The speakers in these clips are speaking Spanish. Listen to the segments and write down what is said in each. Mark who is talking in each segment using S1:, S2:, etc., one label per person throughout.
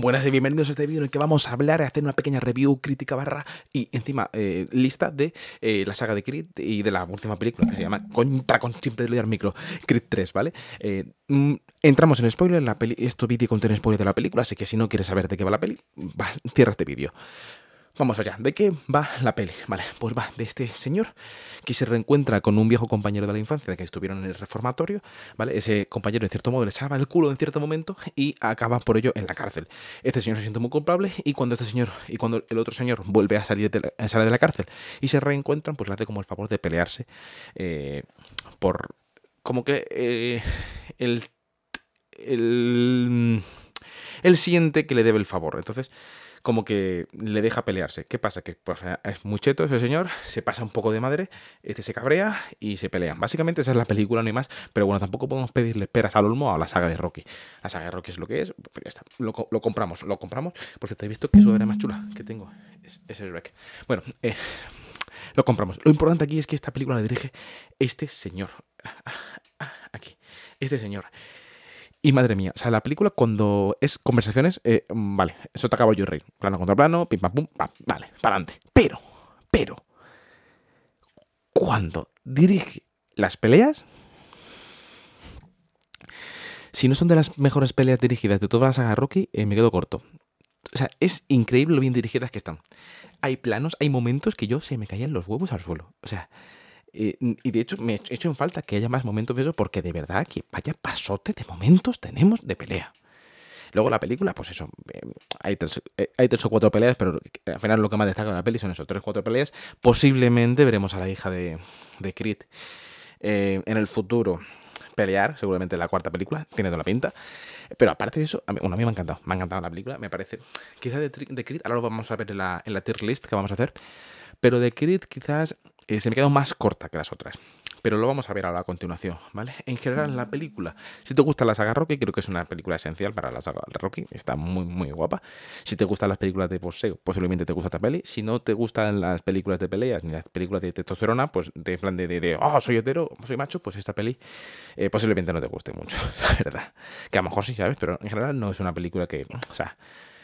S1: Buenas y bienvenidos a este vídeo en el que vamos a hablar, a hacer una pequeña review, crítica barra y encima eh, lista de eh, la saga de Creed y de la última película que se llama Contra con siempre de al micro, Creed 3, ¿vale? Eh, mm, entramos en spoiler, la peli, este vídeo contiene spoiler de la película, así que si no quieres saber de qué va la peli, cierra este vídeo. Vamos allá, ¿de qué va la peli? Vale, pues va de este señor que se reencuentra con un viejo compañero de la infancia que estuvieron en el reformatorio, ¿vale? Ese compañero en cierto modo le salva el culo en cierto momento y acaba por ello en la cárcel. Este señor se siente muy culpable y cuando este señor y cuando el otro señor vuelve a salir de la, eh, de la cárcel y se reencuentran, pues le hace como el favor de pelearse eh, por... como que eh, el... el, el... él siente que le debe el favor. Entonces como que le deja pelearse. ¿Qué pasa? Que pues, es muy cheto ese señor, se pasa un poco de madre, este se cabrea y se pelean. Básicamente esa es la película, no hay más, pero bueno, tampoco podemos pedirle peras al olmo a la saga de Rocky. La saga de Rocky es lo que es, ya está, lo, compramos, lo compramos. Porque te he visto que eso era más chula que tengo, ese es el rec. Bueno, eh, lo compramos. Lo importante aquí es que esta película la dirige este señor. Ah, ah, ah, aquí, este señor. Y madre mía, o sea, la película cuando es conversaciones, eh, mm, vale, eso te acabo yo reír. Plano contra plano, pim pam pum, pam, vale, para adelante. Pero, pero, cuando dirige las peleas, si no son de las mejores peleas dirigidas de toda la saga Rocky, eh, me quedo corto. O sea, es increíble lo bien dirigidas que están. Hay planos, hay momentos que yo se me caían los huevos al suelo. O sea, eh, y de hecho, me he hecho en falta que haya más momentos de eso, porque de verdad que vaya pasote de momentos tenemos de pelea. Luego la película, pues eso, eh, eh, hay tres, o cuatro peleas, pero al final lo que más destaca de la peli son esos tres o cuatro peleas. Posiblemente veremos a la hija de, de Creed en el futuro pelear, seguramente la cuarta película, tiene toda la pinta. Pero aparte de eso, a mí, a mí me ha encantado, me ha encantado la película, me parece. Quizás de, Creed, ahora lo vamos a ver en la, en la tier list que vamos a hacer, pero de Creed quizás eh, se me quedó más corta que las otras. Pero lo vamos a ver ahora a continuación, ¿vale? En general, la película. Si te gusta la saga Rocky, creo que es una película esencial para la saga Rocky. Está muy, muy guapa. Si te gustan las películas de poseo, posiblemente te gusta esta peli. Si no te gustan las películas de peleas ni las películas de testosterona, pues de plan de, de, oh, soy hetero, soy macho, pues esta peli eh, posiblemente no te guste mucho, la verdad. Que a lo mejor sí, ¿sabes? Pero en general no es una película que, o sea,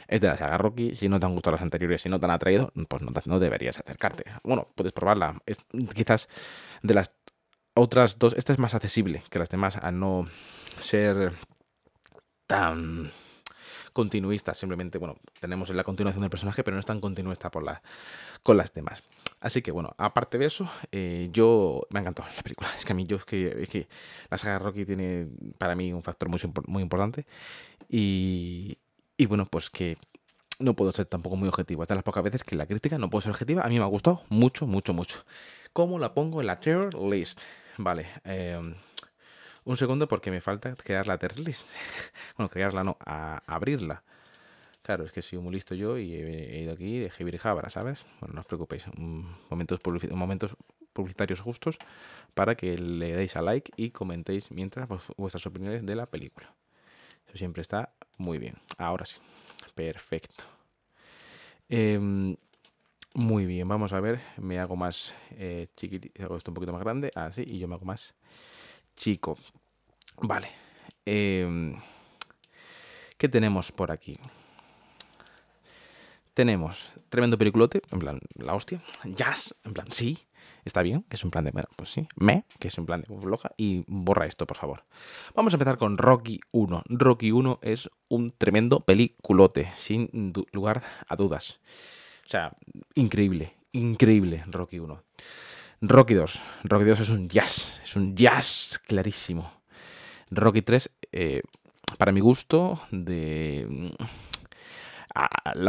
S1: es de la saga Rocky. Si no te han gustado las anteriores, si no te han atraído, pues no, deberías acercarte. Bueno, puedes probarla. quizás de las otras dos, esta es más accesible que las demás a no ser tan continuista. Simplemente, bueno, tenemos la continuación del personaje, pero no es tan continuista por con las demás. Así que bueno, aparte de eso, eh, yo me ha encantado la película. Es que a mí yo es que, la saga Rocky tiene para mí un factor muy, muy importante. Y, y bueno, pues que no puedo ser tampoco muy objetivo. Estas las pocas veces que la crítica no puedo ser objetiva. A mí me ha gustado mucho, mucho, mucho. ¿Cómo la pongo en la terror list? Vale. Em, un segundo porque me falta crear la tier list. bueno, crearla no, a abrirla. Claro, es que soy muy listo yo y he ido aquí de y Jabra, ¿sabes? Bueno, no os preocupéis. Mm, momentos publicitarios justos para que le deis a like y comentéis mientras vuestras opiniones de la película. Eso siempre está muy bien. Ahora sí. Perfecto. Em, muy bien, vamos a ver. Me hago más eh, chiquitito. Hago esto un poquito más grande. Así. Y yo me hago más chico. Vale. Em, ¿Qué tenemos por aquí? Tenemos tremendo periculote, En plan, la hostia. Jazz. En plan, sí. Está bien, que es un plan de, bueno, pues sí, me, que es un plan de floja, y borra esto, por favor. Vamos a empezar con Rocky 1. Rocky 1 es un tremendo peliculote, sin lugar a dudas. O sea, increíble, increíble Rocky 1. Rocky 2. Rocky 2 es un jazz, es un jazz clarísimo. Rocky 3, eh, para mi gusto, de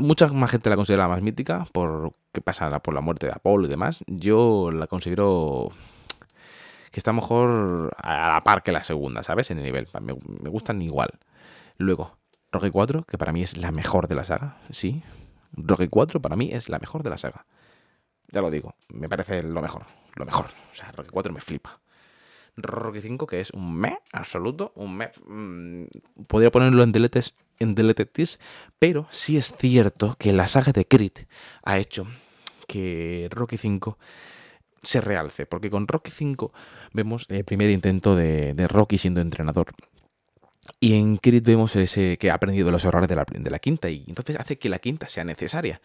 S1: mucha más gente la considera más mítica por qué pasa por la muerte de Apolo y demás. Yo la considero que está mejor a la par que la segunda, ¿sabes? En el nivel. Me, gustan igual. Luego, Rocky 4, que para mí es la mejor de la saga, sí. Rocky 4 para mí es la mejor de la saga. Ya lo digo, me parece lo mejor, lo mejor. O sea, Rocky 4 me flipa. Rocky 5, que es un me absoluto, un me. Mm, podría ponerlo en deletes, en pero sí es cierto que la saga de Crit ha hecho que Rocky 5 se realce, porque con Rocky 5 vemos el primer intento de, Rocky siendo entrenador. Y en Creed vemos ese que ha aprendido los errores de la, quinta y entonces hace que la quinta sea necesaria.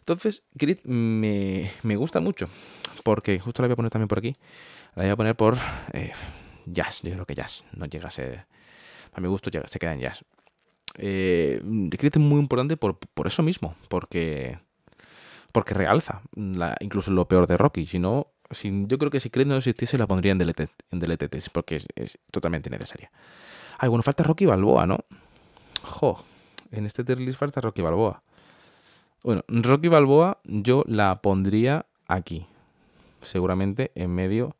S1: Entonces, Creed me, me gusta mucho, porque justo la voy a poner también por aquí. La voy a poner por eh, jazz, yo creo que jazz. No llega a ser. A mi gusto se queda en jazz. Eh, es muy importante por, eso mismo, porque. Porque realza incluso lo peor de Rocky. Si no, yo creo que si Creed no existiese, la pondría en DLTT. porque es, totalmente necesaria. Ay, bueno, falta Rocky Balboa, ¿no? Jo, en este tier falta Rocky Balboa. Bueno, Rocky Balboa yo la pondría aquí. Seguramente en medio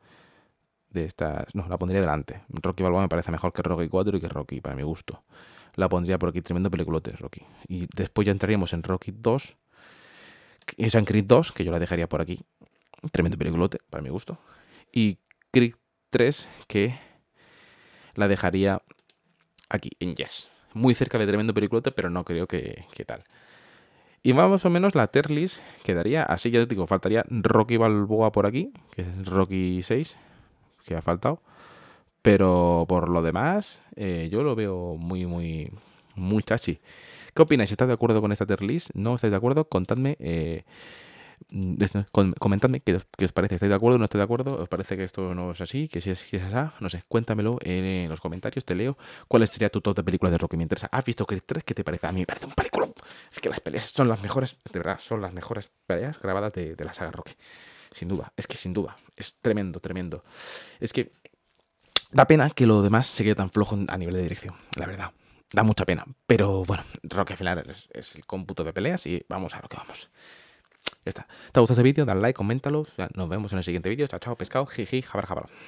S1: de estas. No, la pondría delante. Rocky Balboa me parece mejor que Rocky 4 y que Rocky, para mi gusto. La pondría por aquí, tremendo peliculote, Rocky. Y después ya entraríamos en Rocky 2. Es en Creed 2, que yo la dejaría por aquí. Tremendo peliculote, para mi gusto. Y Creed 3, que la dejaría aquí, en Yes. Muy cerca de tremendo peliculote, pero no creo que, que tal. Y más o menos la Terlis quedaría así, ya os digo, faltaría Rocky Balboa por aquí, que es Rocky 6, ha faltado. Pero por lo demás, eh, yo lo veo muy, muy, muy chachi. ¿Qué opináis? ¿Estáis de acuerdo con esta tier list? ¿No estáis de acuerdo? Contadme. Eh, comentadme qué, os parece. ¿Estáis de acuerdo? ¿No estáis de acuerdo? ¿Os parece que esto no es así? ¿Que si es, que es así? No sé, cuéntamelo en, los comentarios. Te leo. ¿Cuál sería tu top de películas de Rock Me interesa. ¿Has visto Creed tres? ¿Qué te parece? A mí me parece un película. Es que las peleas son las mejores. De verdad, son las mejores peleas grabadas de, la saga Rocky. Sin duda, es que sin duda, es tremendo, tremendo. Es que da pena que lo demás se quede tan flojo a nivel de dirección, la verdad. Da mucha pena. Pero bueno, Rock al final es, el cómputo de peleas y vamos a lo que vamos. Ya está. ¿Te ha gustado este vídeo? Dale like, coméntalo. Nos vemos en el siguiente vídeo. Chao, chao, pescado. Jiji, jabar, jabar.